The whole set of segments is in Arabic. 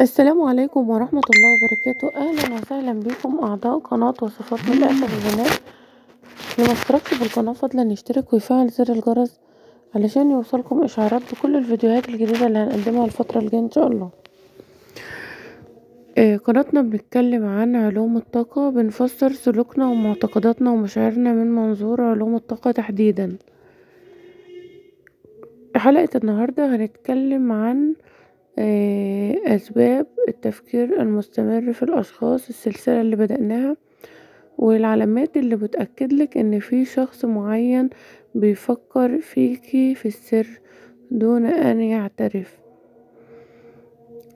السلام عليكم ورحمة الله وبركاته أهلا وسهلا بكم أعضاء قناة وصفات من أسف البنات لما اشتركتوا بالقناة فضلا يشترك ويفعل زر الجرس علشان يوصلكم إشعارات بكل الفيديوهات الجديدة اللي هنقدمها الفترة الجاية إن شاء الله آه قناتنا بنتكلم عن علوم الطاقة بنفسر سلوكنا ومعتقداتنا ومشاعرنا من منظور علوم الطاقة تحديدا حلقة النهاردة هنتكلم عن آه، أسباب التفكير المستمر في الأشخاص السلسلة اللي بدأناها والعلامات اللي بتأكدلك إن في شخص معين بيفكر فيكي في السر دون أن يعترف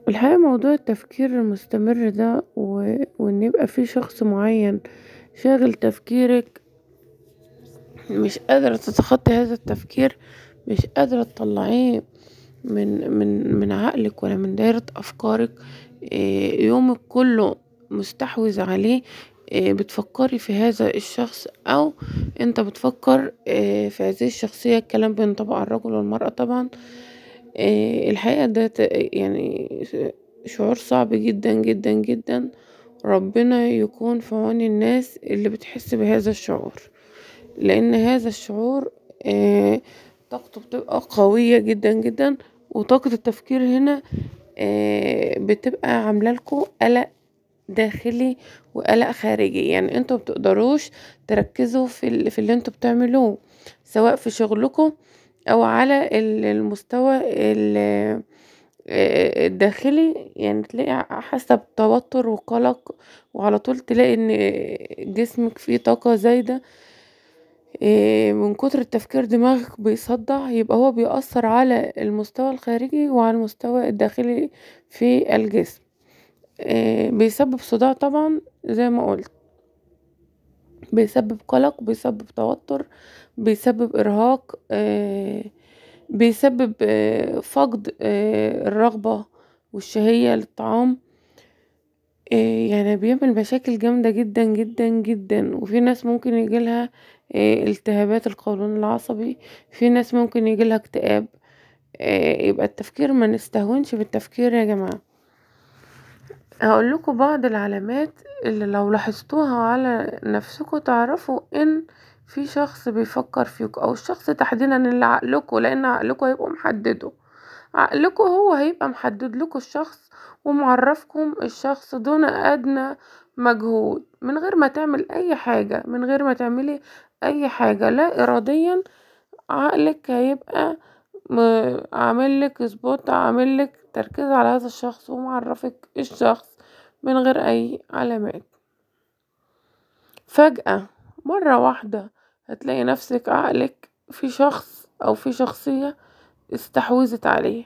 الحقيقة موضوع التفكير المستمر ده و... وإن يبقى في شخص معين شاغل تفكيرك مش قادرة تتخطي هذا التفكير مش قادرة تطلعيه من من من عقلك ولا من دايرة أفكارك آه، يومك كله مستحوذ عليه آه، بتفكري في هذا الشخص أو أنت بتفكر آه، في هذه الشخصية الكلام بينطبق على الرجل والمرأة طبعا الحقيقة ده يعني شعور صعب جدا جدا جدا ربنا يكون في عون الناس اللي بتحس بهذا الشعور لأن هذا الشعور طاقته بتبقى قوية جدا جدا وطاقة التفكير هنا آه، بتبقى عامله لكم قلق داخلي وقلق خارجي يعني انتوا بتقدروش تركزوا في, في اللي انتوا بتعملوه سواء في شغلكم او على المستوى آه، الداخلي يعني تلاقي حاسه بتوتر وقلق وعلى طول تلاقي ان جسمك فيه طاقه زايده إيه، من كتر التفكير دماغك بيصدع يبقى هو بيأثر على المستوى الخارجي وعلى المستوى الداخلي في الجسم إيه، بيسبب صداع طبعا زي ما قلت بيسبب قلق بيسبب توتر بيسبب ارهاق إيه، بيسبب فقد الرغبة والشهية للطعام يعني بيعمل مشاكل جامدة جدا جدا جدا وفي ناس ممكن يجيلها آه، التهابات القولون العصبي في ناس ممكن يجيلها اكتئاب آه، يبقى التفكير ما نستهونش بالتفكير يا جماعة هقول لكم بعض العلامات اللي لو لاحظتوها على نفسكم تعرفوا ان في شخص بيفكر فيكم او الشخص تحديدا اللي عقلكم لان عقلكم هيبقوا محدده عقلكم هو هيبقى محدد لكم الشخص ومعرفكم الشخص دون ادنى مجهود من غير ما تعمل اي حاجة من غير ما تعملي اي حاجة لا اراديا عقلك هيبقى عاملك سبوت عاملك تركيز على هذا الشخص ومعرفك الشخص من غير اي علامات فجأة مرة واحدة هتلاقي نفسك عقلك في شخص او في شخصية استحوذت عليه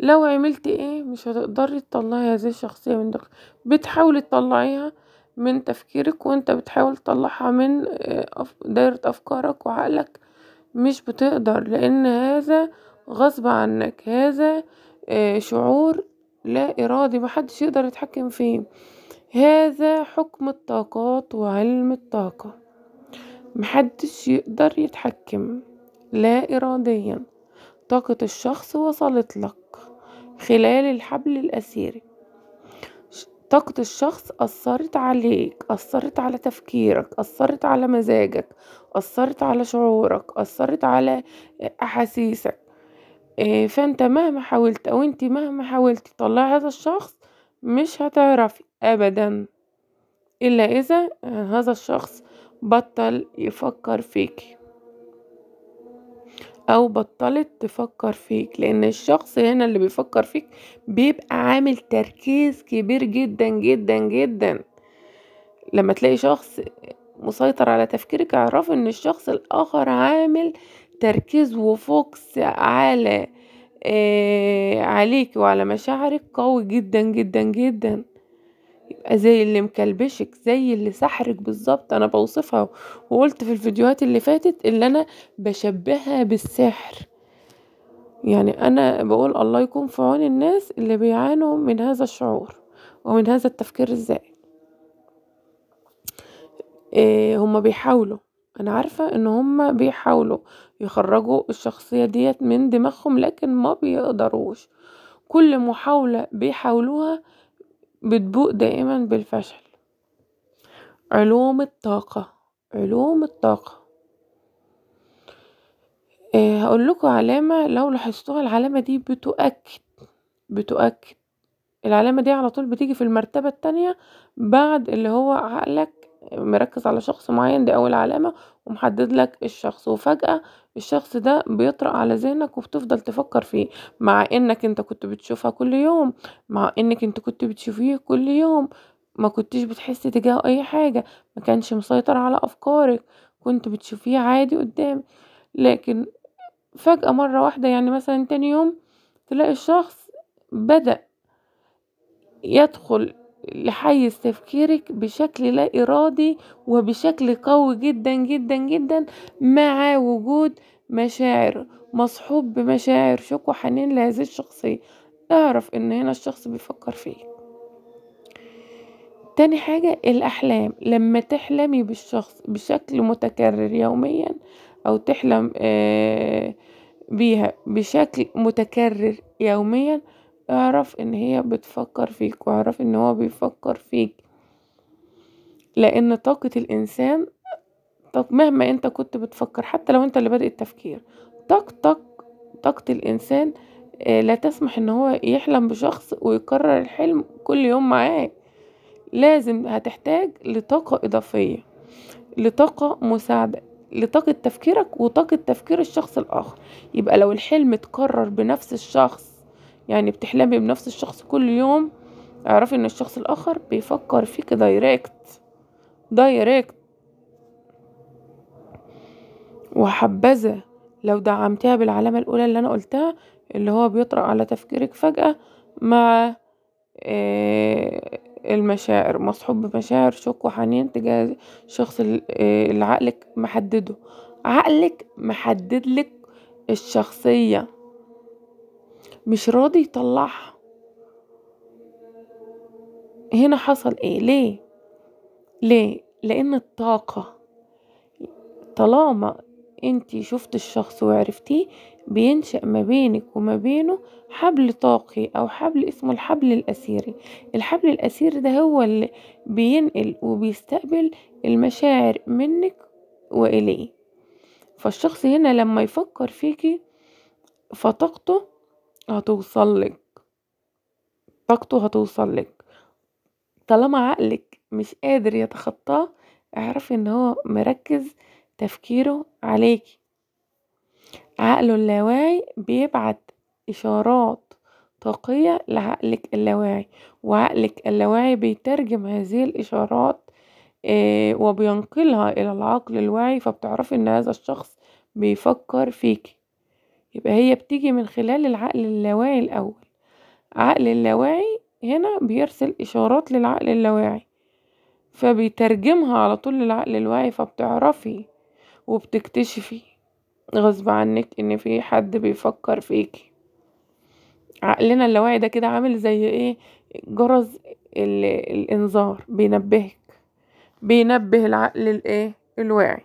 لو عملت ايه مش هتقدري تطلعي هذه الشخصية من دماغك بتحاولي تطلعيها من تفكيرك وانت بتحاول تطلعها من آه، دايرة افكارك وعقلك مش بتقدر لان هذا غصب عنك هذا آه، شعور لا ارادي محدش يقدر يتحكم فيه هذا حكم الطاقات وعلم الطاقة محدش يقدر يتحكم لا اراديا طاقة الشخص وصلت لك خلال الحبل الاسيري طاقة الشخص أثرت عليك أثرت على تفكيرك أثرت على مزاجك أثرت على شعورك أثرت على أحاسيسك آه، فأنت مهما حاولت أو أنت مهما حاولت تطلعي هذا الشخص مش هتعرفي أبدا إلا إذا هذا الشخص بطل يفكر فيكي أو بطلت تفكر فيك لأن الشخص هنا اللي بيفكر فيك بيبقى عامل تركيز كبير جدا جدا جدا لما تلاقي شخص مسيطر على تفكيرك اعرف ان الشخص الآخر عامل تركيز وفوكس على آه عليك وعلى مشاعرك قوي جدا جدا جدا يبقى زي اللي مكلبشك زي اللي سحرك بالظبط انا بوصفها وقلت في الفيديوهات اللي فاتت اللي انا بشبهها بالسحر يعني انا بقول الله يكون في عون الناس اللي بيعانوا من هذا الشعور ومن هذا التفكير الزائد إيه هما بيحاولوا انا عارفة ان هما بيحاولوا يخرجوا الشخصية ديت من دماغهم لكن ما بيقدروش كل محاولة بيحاولوها بتبوء دائما بالفشل علوم الطاقة علوم الطاقة إيه هقول لكم علامة لو لاحظتوها العلامة دي بتؤكد بتؤكد العلامة دي على طول بتيجي في المرتبة التانية بعد اللي هو عقلك مركز على شخص معين دي أول علامة ومحدد لك الشخص وفجأة الشخص ده بيطرأ على ذهنك وبتفضل تفكر فيه مع انك انت كنت بتشوفها كل يوم مع انك انت كنت بتشوفيه كل يوم ما كنتش بتحس تجاهه اي حاجة ما كانش مسيطر على افكارك كنت بتشوفيه عادي قدام لكن فجأة مرة واحدة يعني مثلا تاني يوم تلاقي الشخص بدأ يدخل لحيز تفكيرك بشكل لا إرادي وبشكل قوي جدا جدا جدا مع وجود مشاعر مصحوب بمشاعر شك وحنين لهذه الشخصية اعرف ان هنا الشخص بيفكر فيه تاني حاجة الأحلام لما تحلمي بالشخص بشكل متكرر يوميا أو تحلم آه، بيها بشكل متكرر يوميا اعرف ان هي بتفكر فيك واعرف ان هو بيفكر فيك لان طاقة الانسان طب مهما انت كنت بتفكر حتى لو انت اللي بادئ التفكير طاق طاقة الانسان آه، لا تسمح ان هو يحلم بشخص ويكرر الحلم كل يوم معاه لازم هتحتاج لطاقة اضافية لطاقة مساعدة لطاقة تفكيرك وطاقة تفكير الشخص الآخر يبقى لو الحلم اتكرر بنفس الشخص يعني بتحلمي بنفس الشخص كل يوم اعرفي ان الشخص الاخر بيفكر فيك دايركت دايركت وحبذا لو دعمتها بالعلامة الأولى اللي أنا قلتها اللي هو بيطرأ على تفكيرك فجأة مع آه، المشاعر مصحوب بمشاعر شوق وحنين تجاه الشخص آه، اللي عقلك محدده عقلك محددلك الشخصية مش راضي يطلعها هنا حصل ايه ليه ليه لان الطاقه طالما انت شفت الشخص وعرفتيه بينشأ ما بينك وما بينه حبل طاقي او حبل اسمه الحبل الاسيري الحبل الاسيري ده هو اللي بينقل وبيستقبل المشاعر منك واليه فالشخص هنا لما يفكر فيكي فطاقته هتوصلك طاقته هتوصلك طالما عقلك مش قادر يتخطاه اعرفي ان هو مركز تفكيره عليكي عقله اللاواعي بيبعت اشارات طاقية لعقلك اللاواعي وعقلك اللاواعي بيترجم هذه الاشارات آه، وبينقلها الى العقل الواعي فبتعرفي ان هذا الشخص بيفكر فيكي يبقى هي بتيجي من خلال العقل اللاواعي الأول عقل اللاواعي هنا بيرسل إشارات للعقل اللاواعي فبيترجمها على طول للعقل الواعي فبتعرفي وبتكتشفي غصب عنك ان في حد بيفكر فيكي عقلنا اللاواعي ده كده عامل زي ايه جرس الانذار بينبهك بينبه العقل الايه الواعي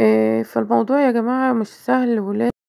آه، فالموضوع يا جماعة مش سهل ولا